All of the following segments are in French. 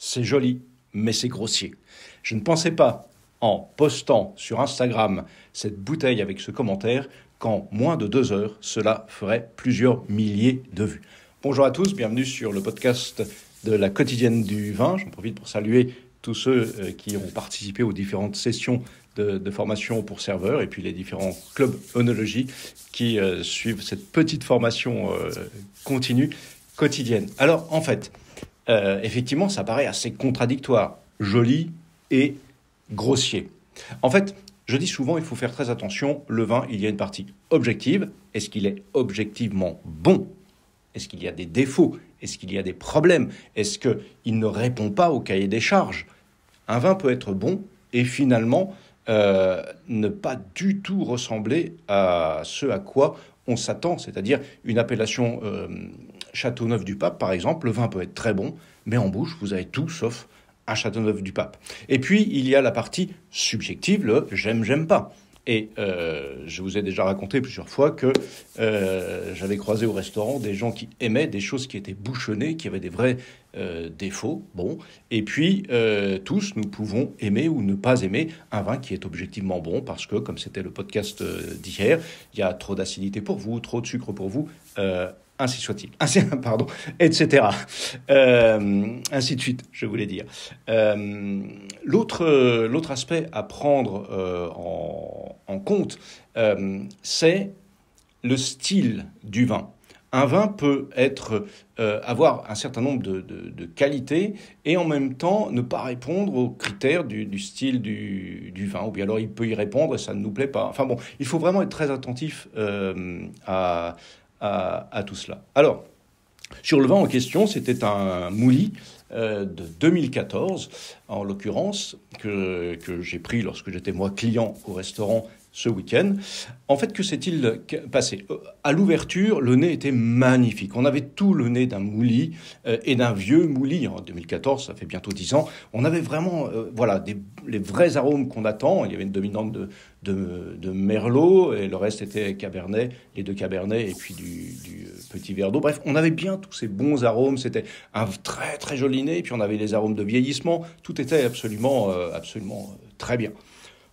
c'est joli, mais c'est grossier. Je ne pensais pas, en postant sur Instagram cette bouteille avec ce commentaire, qu'en moins de deux heures, cela ferait plusieurs milliers de vues. Bonjour à tous, bienvenue sur le podcast de la quotidienne du vin. J'en profite pour saluer tous ceux euh, qui ont participé aux différentes sessions de, formation pour serveurs et puis les différents clubs onologie qui euh, suivent cette petite formation euh, continue quotidienne. Alors en fait, euh, effectivement, ça paraît assez contradictoire, joli et grossier. En fait, je dis souvent, il faut faire très attention, le vin, il y a une partie objective. Est-ce qu'il est objectivement bon Est-ce qu'il y a des défauts Est-ce qu'il y a des problèmes Est-ce qu'il ne répond pas au cahier des charges Un vin peut être bon et finalement euh, ne pas du tout ressembler à ce à quoi on s'attend, c'est-à-dire une appellation euh, Châteauneuf-du-Pape, par exemple, le vin peut être très bon, mais en bouche, vous avez tout sauf un Châteauneuf-du-Pape. Et puis, il y a la partie subjective, le j'aime, j'aime pas. Et euh, je vous ai déjà raconté plusieurs fois que euh, j'avais croisé au restaurant des gens qui aimaient des choses qui étaient bouchonnées, qui avaient des vrais euh, défauts. Bon, et puis tous, nous pouvons aimer ou ne pas aimer un vin qui est objectivement bon, parce que, comme c'était le podcast d'hier, il y a trop d'acidité pour vous, trop de sucre pour vous ainsi soit-il, ainsi, pardon, etc. Euh, ainsi de suite, je voulais dire. Euh, l'autre, l'autre aspect à prendre euh, en, compte, c'est le style du vin. Un vin peut être, avoir un certain nombre de, de, qualités et en même temps ne pas répondre aux critères du, style du, du, vin. Ou bien alors il peut y répondre et ça ne nous plaît pas. Enfin bon, il faut vraiment être très attentif à, à, tout cela. Alors, sur le vin en question, c'était un mouli euh, de 2014, en l'occurrence, que j'ai pris lorsque j'étais moi client au restaurant ce week-end. En fait, que s'est-il passé euh, À l'ouverture, le nez était magnifique. On avait tout le nez d'un mouli euh, et d'un vieux mouli. En 2014, ça fait bientôt 10 ans, on avait vraiment euh, voilà, les vrais arômes qu'on attend. Il y avait une dominante de, de, de, Merlot et le reste était Cabernet, les deux cabernets et puis du, du petit verre d'eau. Bref, on avait bien tous ces bons arômes. C'était un très très joli nez. Et puis on avait les arômes de vieillissement. Tout était absolument, absolument très bien.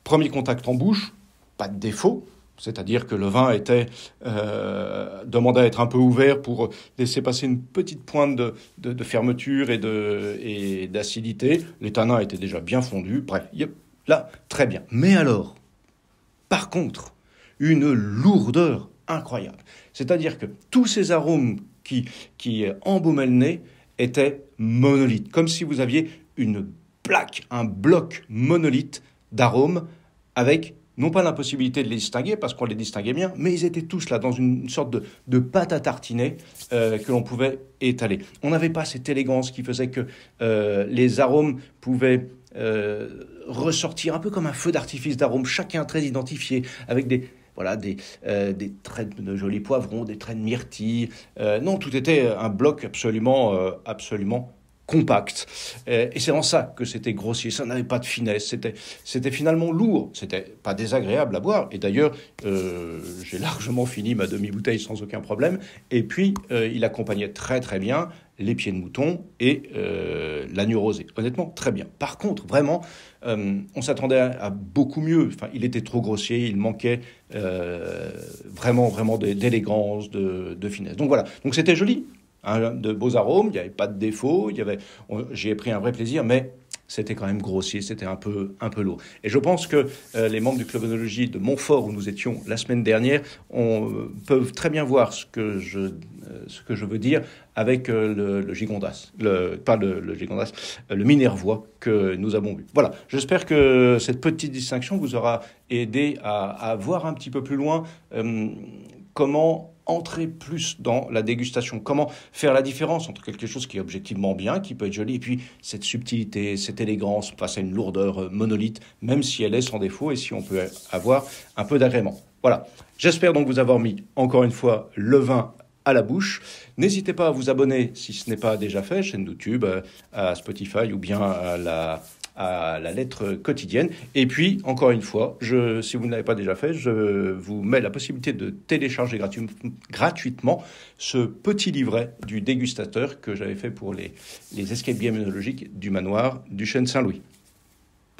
Premier contact en bouche, pas de défaut, c'est-à-dire que le vin était demandé euh, demandait à être un peu ouvert pour laisser passer une petite pointe de, fermeture et d'acidité. Les tanins étaient déjà bien fondus. Bref, là, très bien. Mais alors, par contre, une lourdeur incroyable. C'est-à-dire que tous ces arômes qui qui embaumaient le nez étaient monolithes, comme si vous aviez une plaque, un bloc monolithe d'arômes avec non pas l'impossibilité de les distinguer, parce qu'on les distinguait bien, mais ils étaient tous là dans une sorte de, pâte à tartiner euh, que l'on pouvait étaler. On n'avait pas cette élégance qui faisait que euh, les arômes pouvaient euh, ressortir un peu comme un feu d'artifice d'arômes, chacun très identifié, avec des, voilà, des, traits de jolis poivrons, des traits de myrtilles. non, tout était un bloc absolument, absolument compact. Et c'est en ça que c'était grossier, ça n'avait pas de finesse, c'était, c'était finalement lourd, c'était pas désagréable à boire. Et d'ailleurs, euh, j'ai largement fini ma demi-bouteille sans aucun problème. Et puis, euh, il accompagnait très très bien les pieds de mouton et euh, la Honnêtement, très bien. Par contre, vraiment, euh, on s'attendait à, beaucoup mieux. Enfin, il était trop grossier, il manquait vraiment, vraiment d'élégance, de, finesse. Donc voilà. Donc c'était joli, de beaux arômes, il n'y avait pas de défaut, j'y ai pris un vrai plaisir, mais c'était quand même grossier, c'était un peu, un peu lourd. Et je pense que euh, les membres du club onologie de Montfort, où nous étions la semaine dernière, on, euh, peuvent très bien voir ce que je, euh, ce que je veux dire avec le, Gigondas, le, pas le, le Gigondas, le Minervois que nous avons vu. Voilà, j'espère que cette petite distinction vous aura aidé à voir un petit peu plus loin comment entrer plus dans la dégustation. Comment faire la différence entre quelque chose qui est objectivement bien, qui peut être joli, et puis cette subtilité, cette élégance face à une lourdeur euh, monolithe, même si elle est sans défaut et si on peut avoir un peu d'agrément. Voilà. J'espère donc vous avoir mis encore une fois le vin à la bouche. N'hésitez pas à vous abonner si ce n'est pas déjà fait, chaîne YouTube, euh, à Spotify ou bien à la à la lettre quotidienne. Et puis, encore une fois, si vous ne l'avez pas déjà fait, je vous mets la possibilité de télécharger gratuitement ce petit livret du dégustateur que j'avais fait pour les, les escapes gamnologiques du manoir du chêne Saint-Louis.